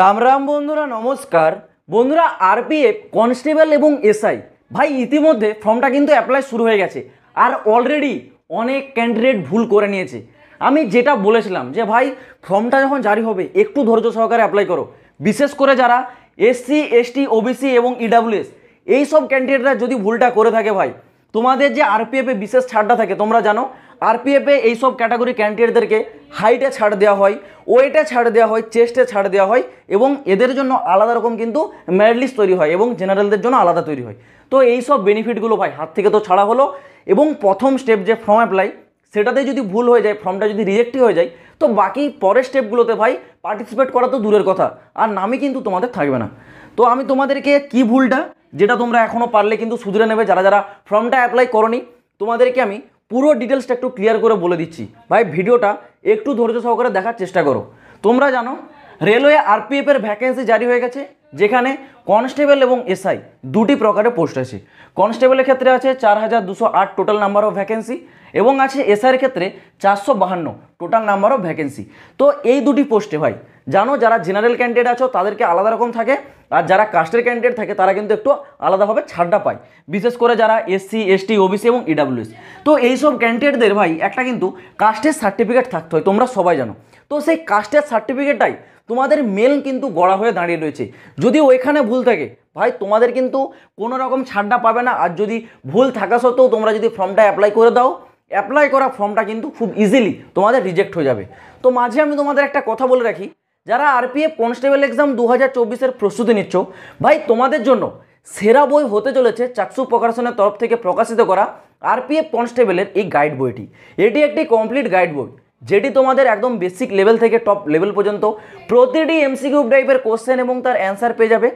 রাম রাম বন্ধুরা নমস্কার বন্ধুরা আরপিএফ কনস্টেবল এবং এসআই ভাই ইতিমধ্যে ফর্মটা কিন্তু অ্যাপ্লাই শুরু হয়ে গেছে আর অলরেডি অনেক ক্যান্ডিডেট ভুল করে নিয়েছে আমি যেটা বলেছিলাম যে ভাই ফর্মটা যখন জারি হবে একটু ধৈর্য সহকারে অ্যাপ্লাই করো বিশেষ করে যারা এসসি এসটি ওবিসি এবং ইডাব্লিউএস e এই সব ক্যান্ডিডেটরা যদি ভুলটা করে থাকে ভাই তোমাদের যে আরপিএফে বিশেষ ছাড়টা থাকে তোমরা জানো আরপিএফে এইসব ক্যাটাগরি ক্যান্ডিডেটদেরকে হাইটে ছাড় দেওয়া হয় ওয়েটে ছাড় দেওয়া হয় চেস্টে ছাড় দেওয়া হয় এবং এদের জন্য আলাদা রকম কিন্তু মেরিট তৈরি হয় এবং জেনারেলদের জন্য আলাদা তৈরি হয় তো এই সব বেনিফিটগুলো ভাই হাত থেকে তো ছাড়া হলো এবং প্রথম স্টেপ যে ফর্ম অ্যাপ্লাই সেটাতে যদি ভুল হয়ে যায় ফর্মটা যদি রিজেক্টই হয়ে যায় তো বাকি পরের স্টেপগুলোতে ভাই পার্টিসিপেট করা তো দূরের কথা আর নামই কিন্তু তোমাদের থাকবে না তো আমি তোমাদেরকে কি ভুলটা যেটা তোমরা এখনও পারলে কিন্তু সুধরে নেবে যারা যারা ফর্মটা অ্যাপ্লাই করনি তোমাদেরকে আমি পুরো ডিটেলসটা একটু ক্লিয়ার করে বলে দিচ্ছি ভাই ভিডিওটা একটু ধৈর্য সহকারে দেখার চেষ্টা করো তোমরা জানো রেলওয়ে এর ভ্যাকেন্সি জারি হয়ে গেছে যেখানে কনস্টেবল এবং এসআই দুটি প্রকারে পোস্ট আছে কনস্টেবলের ক্ষেত্রে আছে চার হাজার দুশো আট টোটাল নাম্বার অফ ভ্যাকেন্সি এবং আছে এসআইয়ের ক্ষেত্রে চারশো বাহান্ন টোটাল নাম্বার অফ ভ্যাকেন্সি তো এই দুটি পোস্টে ভাই জানো যারা জেনারেল ক্যান্ডিডেট আছো তাদেরকে আলাদা রকম থাকে আর যারা কাস্টের ক্যান্ডিডেট থাকে তারা কিন্তু একটু আলাদাভাবে ছাড়টা পায় বিশেষ করে যারা এসসি এসটি ওবিসি এবং ইডাব্লিউএস e তো এইসব ক্যান্ডিডেটদের ভাই একটা কিন্তু কাস্টের সার্টিফিকেট থাকতে হয় তোমরা সবাই জানো তো সেই কাস্টের সার্টিফিকেটটাই তোমাদের মেল কিন্তু গড়া হয়ে দাঁড়িয়ে রয়েছে যদি ওইখানে ভুল থাকে ভাই তোমাদের কিন্তু কোনো রকম ছাড়টা পাবে না আর যদি ভুল থাকা সত্ত্বেও তোমরা যদি ফর্মটা অ্যাপ্লাই করে দাও অ্যাপ্লাই করা ফর্মটা কিন্তু খুব ইজিলি তোমাদের রিজেক্ট হয়ে যাবে তো মাঝে আমি তোমাদের একটা কথা বলে রাখি যারা আরপিএফ কনস্টেবল এক্সাম দু হাজার প্রস্তুতি নিচ্ছ ভাই তোমাদের জন্য সেরা বই হতে চলেছে চাকসু প্রকাশনের তরফ থেকে প্রকাশিত করা আরপিএফ কনস্টেবলের এই গাইড বইটি এটি একটি কমপ্লিট গাইড বই যেটি তোমাদের একদম বেসিক লেভেল থেকে টপ লেভেল পর্যন্ত প্রতিটি এমসিকিউ টাইপের কোশ্চেন এবং তার অ্যান্সার পেয়ে যাবে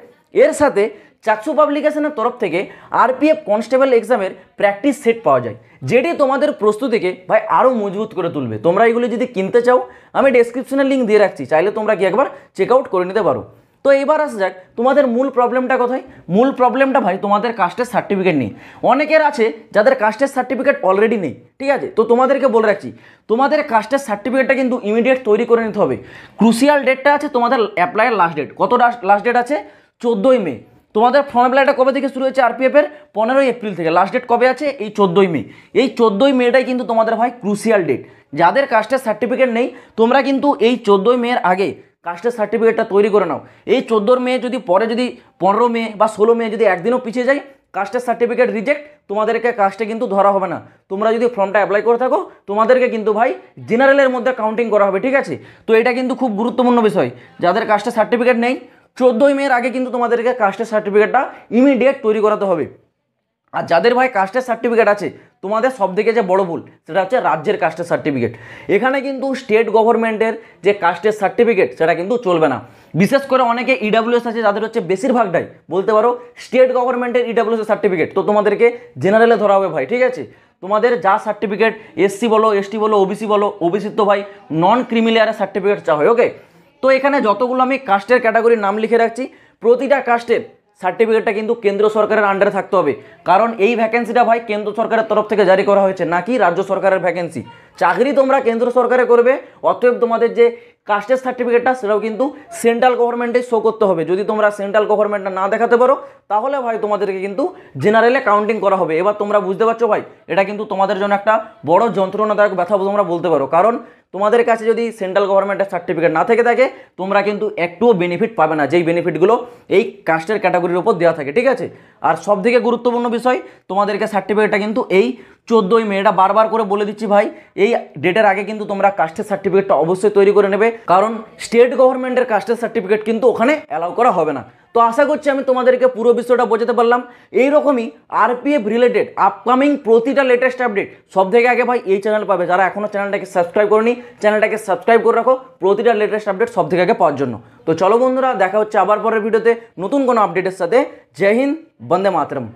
এর সাথে চাকসু পাবলিকেশনের তরফ থেকে আরপিএফ কনস্টেবল এক্সামের প্র্যাকটিস সেট পাওয়া যায় যেটি তোমাদের প্রস্তুতিকে ভাই আরও মজবুত করে তুলবে তোমরা এগুলি যদি কিনতে চাও আমি ডেসক্রিপশনে লিঙ্ক দিয়ে রাখছি চাইলে তোমরা কি একবার চেক আউট করে নিতে পারো তো এবার আসা যাক তোমাদের মূল প্রবলেমটা কোথায় মূল প্রবলেমটা ভাই তোমাদের কাস্টের সার্টিফিকেট নেই অনেকের আছে যাদের কাস্টের সার্টিফিকেট অলরেডি নেই ঠিক আছে তো তোমাদেরকে বলে রাখছি তোমাদের কাস্টের সার্টিফিকেটটা কিন্তু ইমিডিয়েট তৈরি করে নিতে হবে ক্রুশিয়াল ডেটটা আছে তোমাদের অ্যাপ্লাইয়ের লাস্ট ডেট কত লাস্ট ডেট আছে চোদ্দোই মে তোমাদের ফর্ম অ্যাপ্লাইটা কবে থেকে শুরু হয়েছে আরপিএফের পনেরোই এপ্রিল থেকে লাস্ট ডেট কবে আছে এই চোদ্দোই মে এই চোদ্দোই মেটাই কিন্তু তোমাদের ভাই ক্রুশিয়াল ডেট যাদের কাস্টের সার্টিফিকেট নেই তোমরা কিন্তু এই চোদ্দোই মেয়ের আগে কাস্টের সার্টিফিকেটটা তৈরি করে নাও এই চোদ্দোর মেয়ে যদি পরে যদি পনেরো মে বা ষোলো মে যদি একদিনও পিছিয়ে যায় কাস্টের সার্টিফিকেট রিজেক্ট তোমাদেরকে কাস্টে কিন্তু ধরা হবে না তোমরা যদি ফর্মটা অ্যাপ্লাই করে থাকো তোমাদেরকে কিন্তু ভাই জেনারেলের মধ্যে কাউন্টিং করা হবে ঠিক আছে তো এটা কিন্তু খুব গুরুত্বপূর্ণ বিষয় যাদের কাস্টের সার্টিফিকেট নেই চোদ্দোই মেয়ের আগে কিন্তু তোমাদেরকে কাস্টের সার্টিফিকেটটা ইমিডিয়েট তৈরি করাতে হবে আর যাদের ভাই কাস্টের সার্টিফিকেট আছে তোমাদের সব থেকে যে বড় ভুল সেটা হচ্ছে রাজ্যের কাস্টের সার্টিফিকেট এখানে কিন্তু স্টেট গভর্নমেন্টের যে কাস্টের সার্টিফিকেট সেটা কিন্তু চলবে না বিশেষ করে অনেকে ইডাব্লিউএস e আছে যাদের হচ্ছে বেশিরভাগটাই বলতে পারো স্টেট গভর্নমেন্টের ইডাব্লিউএস সার্টিফিকেট তো তোমাদেরকে জেনারেলে ধরা হবে ভাই ঠিক আছে তোমাদের যা সার্টিফিকেট এসসি বলো এসটি বলো ওবিসি বলো ওবিসি তো ভাই নন ক্রিমিলিয়ারের সার্টিফিকেট চা হয় ওকে তো এখানে যতগুলো আমি কাস্টের ক্যাটাগরির নাম লিখে রাখছি প্রতিটা কাস্টের সার্টিফিকেটটা কিন্তু কেন্দ্র সরকারের আন্ডারে থাকতে হবে কারণ এই ভ্যাকেন্সিটা ভাই কেন্দ্র সরকারের তরফ থেকে জারি করা হয়েছে নাকি রাজ্য সরকারের ভ্যাকেন্সি চাকরি তোমরা কেন্দ্র সরকারে করবে অতএব তোমাদের যে কাস্টের সার্টিফিকেটটা সেটাও কিন্তু সেন্ট্রাল গভর্নমেন্টে শো করতে হবে যদি তোমরা সেন্ট্রাল গভর্নমেন্টটা না দেখাতে পারো তাহলে ভাই তোমাদেরকে কিন্তু জেনারেলে কাউন্টিং করা হবে এবার তোমরা বুঝতে পারছো ভাই এটা কিন্তু তোমাদের জন্য একটা বড় যন্ত্রণাদায়ক ব্যথা তোমরা বলতে পারো কারণ তোমাদের কাছে যদি সেন্ট্রাল গভর্নমেন্টের সার্টিফিকেট না থেকে থাকে তোমরা কিন্তু একটুও বেনিফিট পাবে না যেই বেনিফিটগুলো এই কাস্টের ক্যাটাগরির ওপর দেওয়া থাকে ঠিক আছে আর সব থেকে গুরুত্বপূর্ণ বিষয় তোমাদেরকে সার্টিফিকেটটা কিন্তু এই চোদ্দই মে এটা বারবার করে বলে দিচ্ছি ভাই এই ডেটের আগে কিন্তু তোমরা কাস্টের সার্টিফিকেটটা অবশ্যই তৈরি করে নেবে কারণ স্টেট গভর্নমেন্টের কাস্টের সার্টিফিকেট কিন্তু ওখানে অ্যালাউ করা হবে না তো আশা করছি আমি তোমাদেরকে পুরো বিষয়টা বোঝাতে পারলাম এইরকমই আরপিএফ রিলেটেড আপকামিং প্রতিটা লেটেস্ট আপডেট সব থেকে আগে ভাই এই চ্যানেল পাবে যারা এখনও চ্যানেলটাকে সাবস্ক্রাইব করেনি চ্যানেলটাকে সাবস্ক্রাইব করে রাখো প্রতিটা লেটেস্ট আপডেট সব থেকে আগে পাওয়ার জন্য তো চলো বন্ধুরা দেখা হচ্ছে আবার পরের ভিডিওতে নতুন কোনো আপডেটের সাথে জয় হিন্দ বন্দে মাতরম